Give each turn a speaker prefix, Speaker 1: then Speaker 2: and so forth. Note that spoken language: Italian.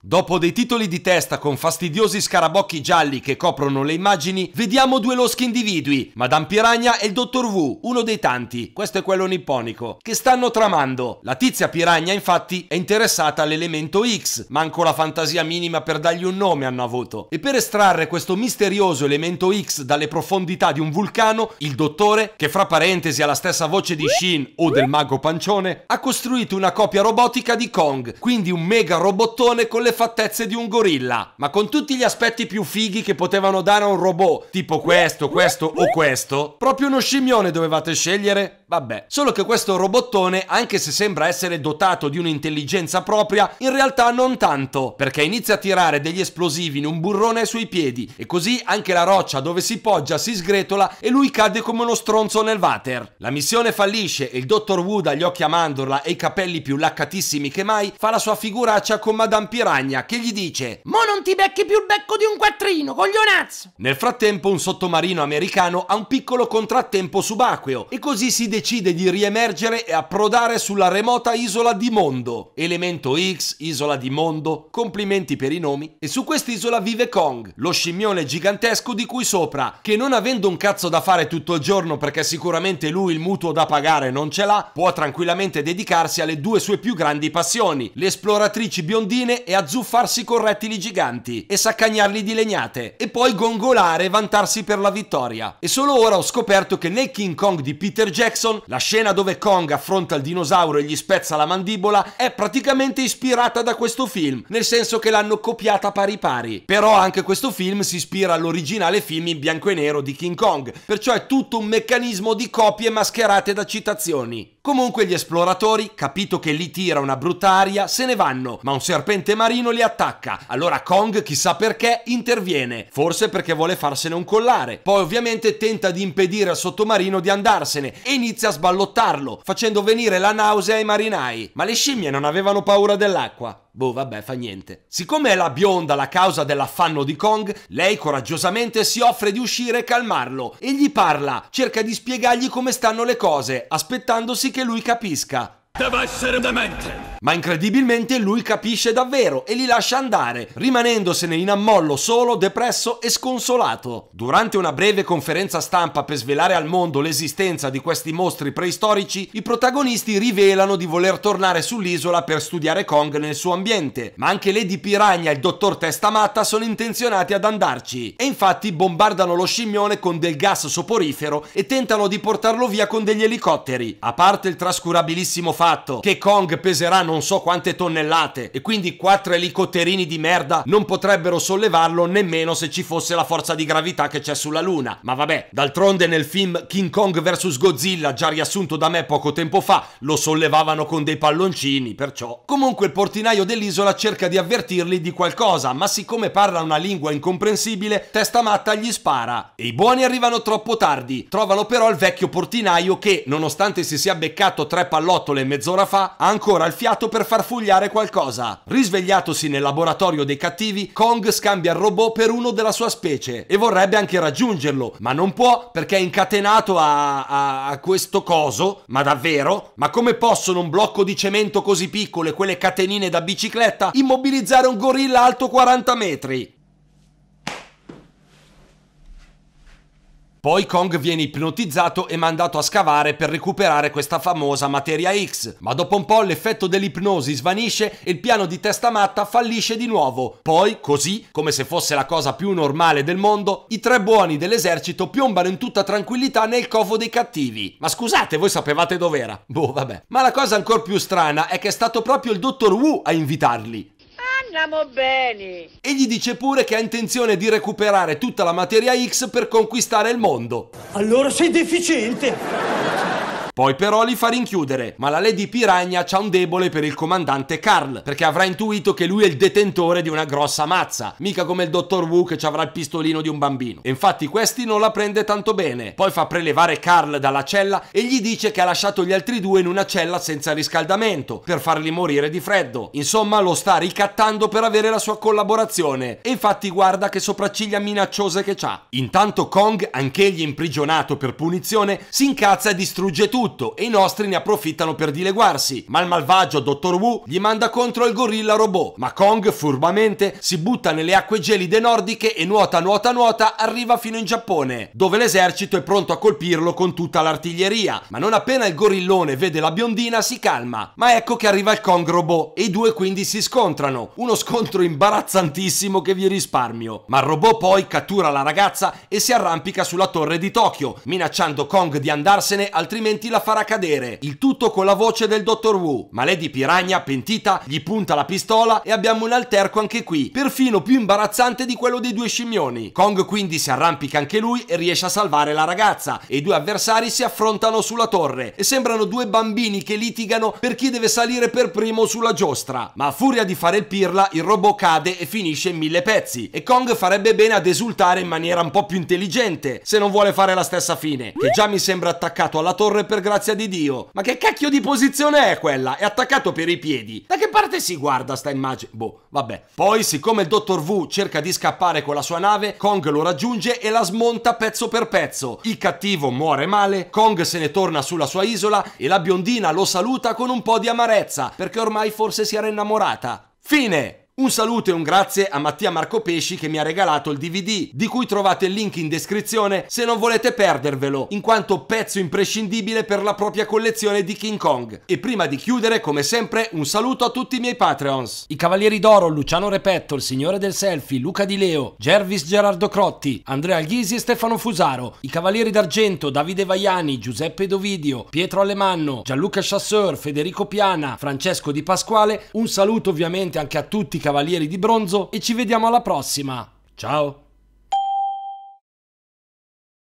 Speaker 1: Dopo dei titoli di testa con fastidiosi scarabocchi gialli che coprono le immagini, vediamo due loschi individui, Madame Piragna e il Dottor Wu, uno dei tanti, questo è quello nipponico, che stanno tramando. La tizia Piragna infatti è interessata all'elemento X, manco la fantasia minima per dargli un nome hanno avuto. E per estrarre questo misterioso elemento X dalle profondità di un vulcano, il dottore, che fra parentesi ha la stessa voce di Shin o del mago pancione, ha costruito una copia robotica di Kong, quindi un mega robottone con le le fattezze di un gorilla, ma con tutti gli aspetti più fighi che potevano dare a un robot, tipo questo, questo o questo, proprio uno scimmione dovevate scegliere? Vabbè. Solo che questo robottone, anche se sembra essere dotato di un'intelligenza propria, in realtà non tanto, perché inizia a tirare degli esplosivi in un burrone ai suoi piedi e così anche la roccia dove si poggia si sgretola e lui cade come uno stronzo nel water. La missione fallisce e il dottor Wood agli occhi a mandorla e i capelli più laccatissimi che mai fa la sua figuraccia con Madame Piragna che gli dice Mo non ti becchi più il becco di un quattrino, coglionazzo! Nel frattempo un sottomarino americano ha un piccolo contrattempo subacqueo e così si decide di riemergere e approdare sulla remota isola di Mondo. Elemento X, isola di Mondo, complimenti per i nomi. E su quest'isola vive Kong, lo scimmione gigantesco di cui sopra, che non avendo un cazzo da fare tutto il giorno perché sicuramente lui il mutuo da pagare non ce l'ha, può tranquillamente dedicarsi alle due sue più grandi passioni, le esploratrici biondine e azzuffarsi con rettili giganti e saccagnarli di legnate e poi gongolare e vantarsi per la vittoria. E solo ora ho scoperto che nel King Kong di Peter Jackson Simpson, la scena dove Kong affronta il dinosauro e gli spezza la mandibola è praticamente ispirata da questo film, nel senso che l'hanno copiata pari pari. Però anche questo film si ispira all'originale film in bianco e nero di King Kong, perciò è tutto un meccanismo di copie mascherate da citazioni. Comunque gli esploratori, capito che lì tira una bruttaria, se ne vanno, ma un serpente marino li attacca. Allora Kong, chissà perché, interviene, forse perché vuole farsene un collare. Poi ovviamente tenta di impedire al sottomarino di andarsene e inizia a sballottarlo, facendo venire la nausea ai marinai. Ma le scimmie non avevano paura dell'acqua. Boh, vabbè, fa niente. Siccome è la bionda la causa dell'affanno di Kong, lei coraggiosamente si offre di uscire e calmarlo. E gli parla, cerca di spiegargli come stanno le cose, aspettandosi che lui capisca. Deve essere demente! Ma incredibilmente lui capisce davvero e li lascia andare, rimanendosene in ammollo solo, depresso e sconsolato. Durante una breve conferenza stampa per svelare al mondo l'esistenza di questi mostri preistorici, i protagonisti rivelano di voler tornare sull'isola per studiare Kong nel suo ambiente, ma anche Lady Piranha e il dottor Testa Matta sono intenzionati ad andarci e infatti bombardano lo scimmione con del gas soporifero e tentano di portarlo via con degli elicotteri. A parte il trascurabilissimo fatto fatto che Kong peserà non so quante tonnellate e quindi quattro elicotterini di merda non potrebbero sollevarlo nemmeno se ci fosse la forza di gravità che c'è sulla Luna. Ma vabbè, d'altronde nel film King Kong vs Godzilla, già riassunto da me poco tempo fa, lo sollevavano con dei palloncini, perciò. Comunque il portinaio dell'isola cerca di avvertirli di qualcosa, ma siccome parla una lingua incomprensibile, testa matta gli spara. E i buoni arrivano troppo tardi, trovano però il vecchio portinaio che, nonostante si sia beccato tre pallottole e mezzo mezz'ora fa ha ancora il fiato per far fugliare qualcosa. Risvegliatosi nel laboratorio dei cattivi, Kong scambia il robot per uno della sua specie e vorrebbe anche raggiungerlo, ma non può perché è incatenato a, a, a questo coso. Ma davvero? Ma come possono un blocco di cemento così piccolo e quelle catenine da bicicletta immobilizzare un gorilla alto 40 metri? Poi Kong viene ipnotizzato e mandato a scavare per recuperare questa famosa materia X, ma dopo un po' l'effetto dell'ipnosi svanisce e il piano di testa matta fallisce di nuovo. Poi, così, come se fosse la cosa più normale del mondo, i tre buoni dell'esercito piombano in tutta tranquillità nel covo dei cattivi. Ma scusate, voi sapevate dov'era? Boh, vabbè. Ma la cosa ancora più strana è che è stato proprio il dottor Wu a invitarli andiamo bene. E gli dice pure che ha intenzione di recuperare tutta la materia X per conquistare il mondo. Allora sei deficiente. Poi però li fa rinchiudere, ma la Lady Piragna c'ha un debole per il comandante Carl, perché avrà intuito che lui è il detentore di una grossa mazza, mica come il dottor Wu che ci avrà il pistolino di un bambino. E infatti questi non la prende tanto bene, poi fa prelevare Carl dalla cella e gli dice che ha lasciato gli altri due in una cella senza riscaldamento, per farli morire di freddo. Insomma lo sta ricattando per avere la sua collaborazione, e infatti guarda che sopracciglia minacciose che ha. Intanto Kong, anch'egli imprigionato per punizione, si incazza e distrugge tutto tutto e i nostri ne approfittano per dileguarsi, ma il malvagio Dottor Wu gli manda contro il gorilla robot, ma Kong furbamente si butta nelle acque gelide nordiche e nuota nuota nuota arriva fino in Giappone, dove l'esercito è pronto a colpirlo con tutta l'artiglieria, ma non appena il gorillone vede la biondina si calma, ma ecco che arriva il Kong robot e i due quindi si scontrano, uno scontro imbarazzantissimo che vi risparmio, ma il robot poi cattura la ragazza e si arrampica sulla torre di Tokyo, minacciando Kong di andarsene altrimenti la la farà cadere, il tutto con la voce del Dottor Wu. Ma Lady Piragna, pentita, gli punta la pistola e abbiamo un alterco anche qui, perfino più imbarazzante di quello dei due scimmioni. Kong quindi si arrampica anche lui e riesce a salvare la ragazza e i due avversari si affrontano sulla torre e sembrano due bambini che litigano per chi deve salire per primo sulla giostra. Ma a furia di fare il pirla il robot cade e finisce in mille pezzi e Kong farebbe bene ad esultare in maniera un po' più intelligente se non vuole fare la stessa fine, che già mi sembra attaccato alla torre per grazia di Dio. Ma che cacchio di posizione è quella? È attaccato per i piedi. Da che parte si guarda sta immagine? Boh, vabbè. Poi, siccome il dottor Wu cerca di scappare con la sua nave, Kong lo raggiunge e la smonta pezzo per pezzo. Il cattivo muore male, Kong se ne torna sulla sua isola e la biondina lo saluta con un po' di amarezza, perché ormai forse si era innamorata. Fine! Un saluto e un grazie a Mattia Marco Pesci che mi ha regalato il DVD, di cui trovate il link in descrizione se non volete perdervelo, in quanto pezzo imprescindibile per la propria collezione di King Kong. E prima di chiudere, come sempre, un saluto a tutti i miei Patreons. I Cavalieri d'Oro, Luciano Repetto, il Signore del Selfie, Luca Di Leo, Gervis Gerardo Crotti, Andrea Ghisi e Stefano Fusaro, i Cavalieri d'Argento, Davide Vaiani, Giuseppe Dovidio, Pietro Alemanno, Gianluca Chasseur, Federico Piana, Francesco Di Pasquale. Un saluto ovviamente anche a tutti i Cavalieri di Bronzo e ci vediamo alla prossima. Ciao!